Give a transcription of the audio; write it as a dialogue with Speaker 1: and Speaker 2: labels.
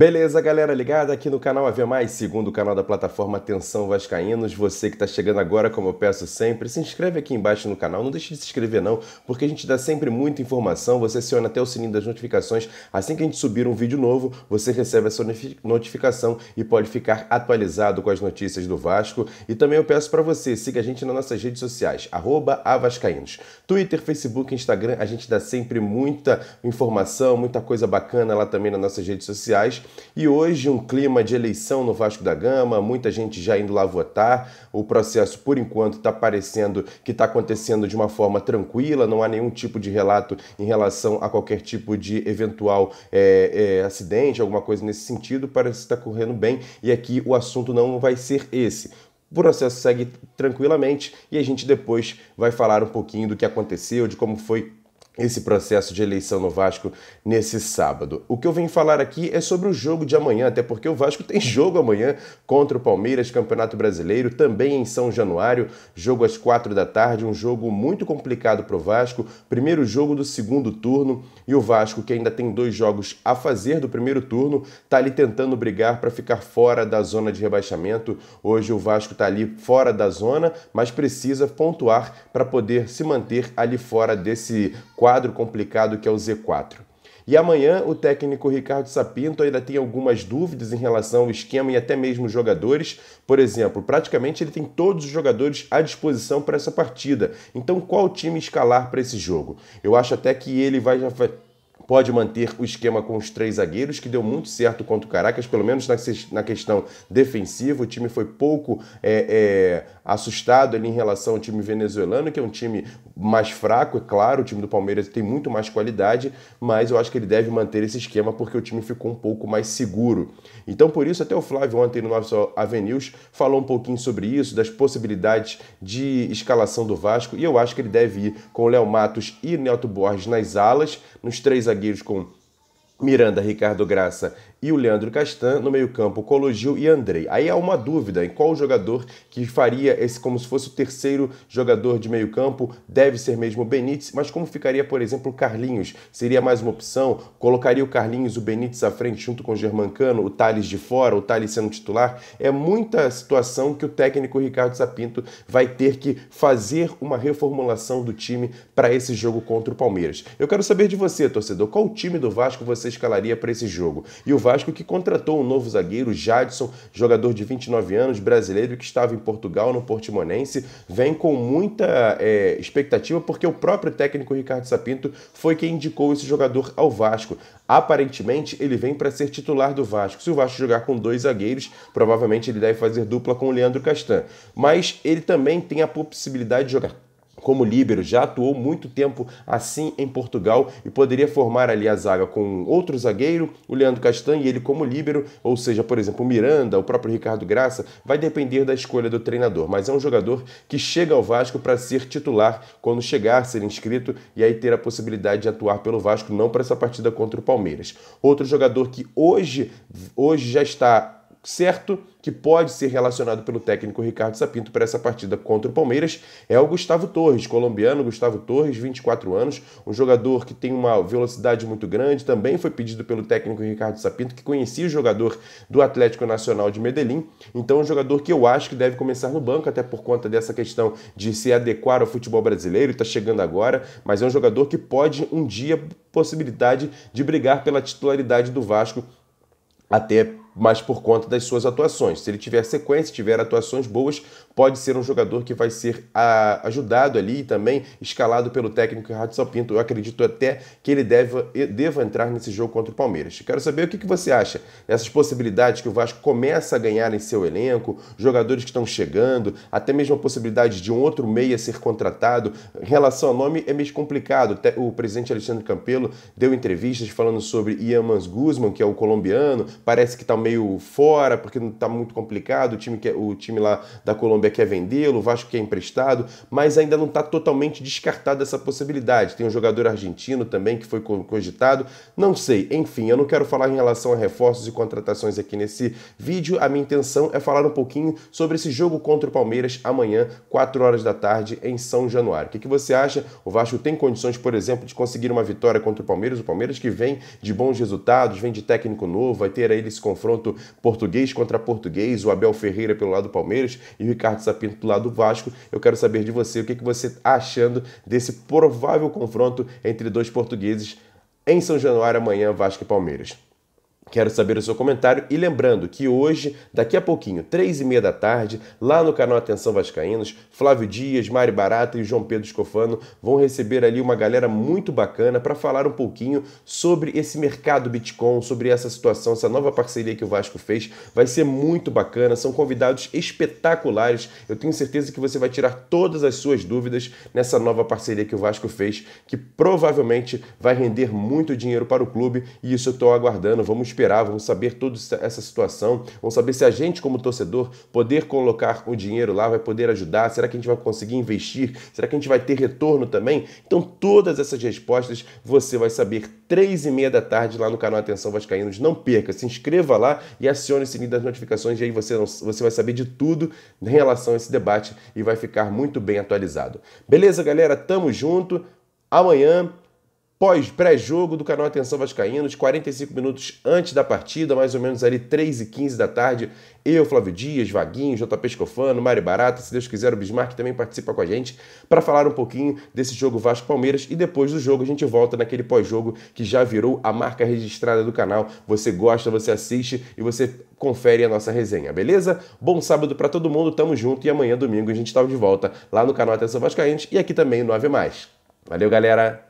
Speaker 1: Beleza, galera ligada aqui no canal AV Mais, segundo canal da plataforma Atenção Vascaínos. Você que está chegando agora, como eu peço sempre, se inscreve aqui embaixo no canal. Não deixe de se inscrever não, porque a gente dá sempre muita informação. Você aciona até o sininho das notificações. Assim que a gente subir um vídeo novo, você recebe essa notificação e pode ficar atualizado com as notícias do Vasco. E também eu peço para você, siga a gente nas nossas redes sociais, arroba avascaínos. Twitter, Facebook, Instagram, a gente dá sempre muita informação, muita coisa bacana lá também nas nossas redes sociais. E hoje, um clima de eleição no Vasco da Gama, muita gente já indo lá votar. O processo, por enquanto, está parecendo que está acontecendo de uma forma tranquila, não há nenhum tipo de relato em relação a qualquer tipo de eventual é, é, acidente, alguma coisa nesse sentido. Parece que está correndo bem e aqui o assunto não vai ser esse. O processo segue tranquilamente e a gente depois vai falar um pouquinho do que aconteceu, de como foi esse processo de eleição no Vasco nesse sábado. O que eu vim falar aqui é sobre o jogo de amanhã, até porque o Vasco tem jogo amanhã contra o Palmeiras, Campeonato Brasileiro, também em São Januário, jogo às quatro da tarde, um jogo muito complicado para o Vasco, primeiro jogo do segundo turno, e o Vasco, que ainda tem dois jogos a fazer do primeiro turno, está ali tentando brigar para ficar fora da zona de rebaixamento. Hoje o Vasco está ali fora da zona, mas precisa pontuar para poder se manter ali fora desse quadro complicado que é o Z4. E amanhã o técnico Ricardo Sapinto ainda tem algumas dúvidas em relação ao esquema e até mesmo jogadores. Por exemplo, praticamente ele tem todos os jogadores à disposição para essa partida. Então, qual time escalar para esse jogo? Eu acho até que ele vai já pode manter o esquema com os três zagueiros, que deu muito certo contra o Caracas, pelo menos na, questão defensiva. O time foi pouco é, é, assustado ali em relação ao time venezuelano, que é um time mais fraco, é claro. O time do Palmeiras tem muito mais qualidade, mas eu acho que ele deve manter esse esquema porque o time ficou um pouco mais seguro. Então, por isso, até o Flávio ontem no nosso Avenues falou um pouquinho sobre isso, das possibilidades de escalação do Vasco, e eu acho que ele deve ir com o Léo Matos e Neto Borges nas alas, nos três zagueiros zagueiros com Miranda, Ricardo Graça e o Leandro Castan, no meio-campo, Cologil e Andrei. Aí há uma dúvida em qual jogador que faria esse como se fosse o terceiro jogador de meio-campo, deve ser mesmo o Benítez, mas como ficaria, por exemplo, o Carlinhos? Seria mais uma opção? Colocaria o Carlinhos, o Benítez à frente junto com o Germancano, o Thales de fora, o Thales sendo titular? É muita situação que o técnico Ricardo Sapinto vai ter que fazer uma reformulação do time para esse jogo contra o Palmeiras. Eu quero saber de você, torcedor, qual time do Vasco você escalaria para esse jogo? E o Vasco Vasco que contratou um novo zagueiro, Jadson, jogador de 29 anos, brasileiro que estava em Portugal, no Portimonense, vem com muita é, expectativa porque o próprio técnico Ricardo Sapinto foi quem indicou esse jogador ao Vasco. Aparentemente, ele vem para ser titular do Vasco. Se o Vasco jogar com dois zagueiros, provavelmente ele deve fazer dupla com o Leandro Castan. Mas ele também tem a possibilidade de jogar como líbero, já atuou muito tempo assim em Portugal e poderia formar ali a zaga com outro zagueiro, o Leandro Castan e ele como líbero, ou seja, por exemplo, o Miranda, o próprio Ricardo Graça, vai depender da escolha do treinador, mas é um jogador que chega ao Vasco para ser titular quando chegar, ser inscrito e aí ter a possibilidade de atuar pelo Vasco, não para essa partida contra o Palmeiras. Outro jogador que hoje, hoje já está certo que pode ser relacionado pelo técnico Ricardo Sapinto para essa partida contra o Palmeiras é o Gustavo Torres, colombiano Gustavo Torres, 24 anos, um jogador que tem uma velocidade muito grande, também foi pedido pelo técnico Ricardo Sapinto, que conhecia o jogador do Atlético Nacional de Medellín, então é um jogador que eu acho que deve começar no banco, até por conta dessa questão de se adequar ao futebol brasileiro, está chegando agora, mas é um jogador que pode um dia possibilidade de brigar pela titularidade do Vasco até mas por conta das suas atuações. Se ele tiver sequência, tiver atuações boas, pode ser um jogador que vai ser a, ah, ajudado ali e também escalado pelo técnico Radisson Pinto. Eu acredito até que ele deve, deva entrar nesse jogo contra o Palmeiras. Quero saber o que, que você acha dessas possibilidades que o Vasco começa a ganhar em seu elenco, jogadores que estão chegando, até mesmo a possibilidade de um outro meia ser contratado. Em relação ao nome, é meio complicado. O presidente Alexandre Campelo deu entrevistas falando sobre Ian Guzman, que é o colombiano, parece que está meio fora, porque está muito complicado, o time, quer, o time lá da Colômbia quer vendê-lo, o Vasco quer emprestado, mas ainda não está totalmente descartada essa possibilidade. Tem um jogador argentino também que foi cogitado, não sei. Enfim, eu não quero falar em relação a reforços e contratações aqui nesse vídeo. A minha intenção é falar um pouquinho sobre esse jogo contra o Palmeiras amanhã, 4 horas da tarde, em São Januário. O que, que você acha? O Vasco tem condições, por exemplo, de conseguir uma vitória contra o Palmeiras? O Palmeiras que vem de bons resultados, vem de técnico novo, vai ter aí esse confronto confronto português contra português, o Abel Ferreira pelo lado do Palmeiras e o Ricardo Sapinto do lado do Vasco. Eu quero saber de você o que, que você está achando desse provável confronto entre dois portugueses em São Januário amanhã, Vasco e Palmeiras. Quero saber o seu comentário e lembrando que hoje, daqui a pouquinho, três e meia da tarde, lá no canal Atenção Vascaínos, Flávio Dias, Mari Barata e João Pedro Scofano vão receber ali uma galera muito bacana para falar um pouquinho sobre esse mercado Bitcoin, sobre essa situação, essa nova parceria que o Vasco fez. Vai ser muito bacana, são convidados espetaculares. Eu tenho certeza que você vai tirar todas as suas dúvidas nessa nova parceria que o Vasco fez, que provavelmente vai render muito dinheiro para o clube e isso eu estou aguardando. Vamos esperar, saber toda essa situação, vão saber se a gente, como torcedor, poder colocar o dinheiro lá, vai poder ajudar, será que a gente vai conseguir investir, será que a gente vai ter retorno também? Então, todas essas respostas você vai saber três e meia da tarde lá no canal Atenção Vascaínos. Não perca, se inscreva lá e acione o sininho das notificações e aí você, você vai saber de tudo em relação a esse debate e vai ficar muito bem atualizado. Beleza, galera? Tamo junto. Amanhã pós pré-jogo do canal Atenção Vascaínos, 45 minutos antes da partida, mais ou menos ali 3 e 15 da tarde. Eu, Flávio Dias, Vaguinho, JP Escofano, Mário Barata, se Deus quiser, o Bismarck também participa com a gente para falar um pouquinho desse jogo Vasco-Palmeiras e depois do jogo a gente volta naquele pós-jogo que já virou a marca registrada do canal. Você gosta, você assiste e você confere a nossa resenha, beleza? Bom sábado para todo mundo, tamo junto e amanhã domingo a gente tá de volta lá no canal Atenção Vascaínos e aqui também no Ave Mais. Valeu, galera!